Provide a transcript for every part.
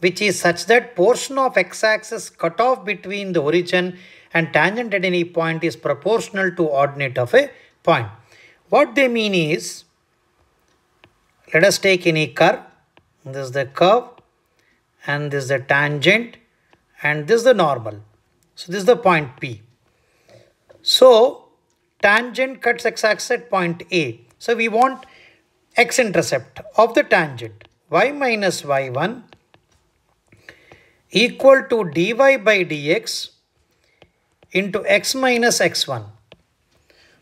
which is such that portion of x-axis cut off between the origin and tangent at any point is proportional to ordinate of a point. What they mean is, let us take any curve, this is the curve and this is the tangent and this is the normal. So this is the point P. So tangent cuts x-axis at point A. So we want x-intercept of the tangent y minus y1 equal to dy by dx into x minus x1.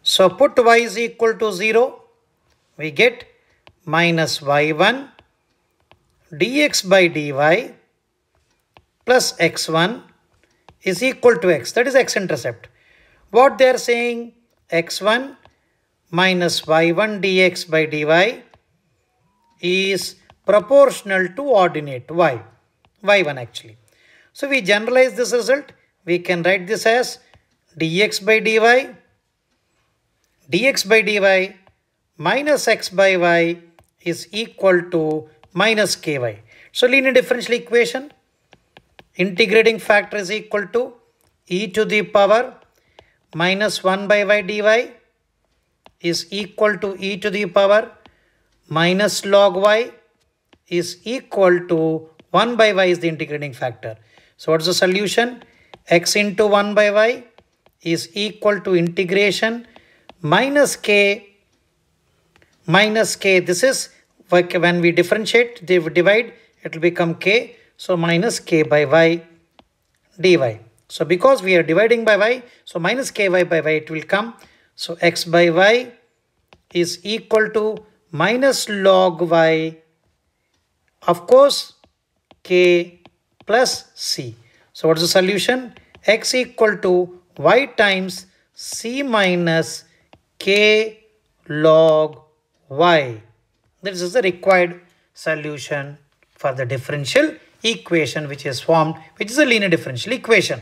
So put y is equal to 0. We get minus y1 dx by dy plus x1 is equal to x. That is x-intercept. What they are saying? x1 minus y1 dx by dy is proportional to ordinate y. y1 actually. So we generalize this result. We can write this as dx by dy, dx by dy minus x by y is equal to minus ky. So linear differential equation, integrating factor is equal to e to the power minus 1 by y dy is equal to e to the power minus log y is equal to 1 by y is the integrating factor. So what's the solution? x into 1 by y is equal to integration minus k minus k. This is when we differentiate, divide, it will become k. So minus k by y dy. So because we are dividing by y, so minus ky by y it will come. So x by y is equal to minus log y. Of course, k plus C. So what's the solution? X equal to Y times C minus K log Y. This is the required solution for the differential equation which is formed, which is a linear differential equation.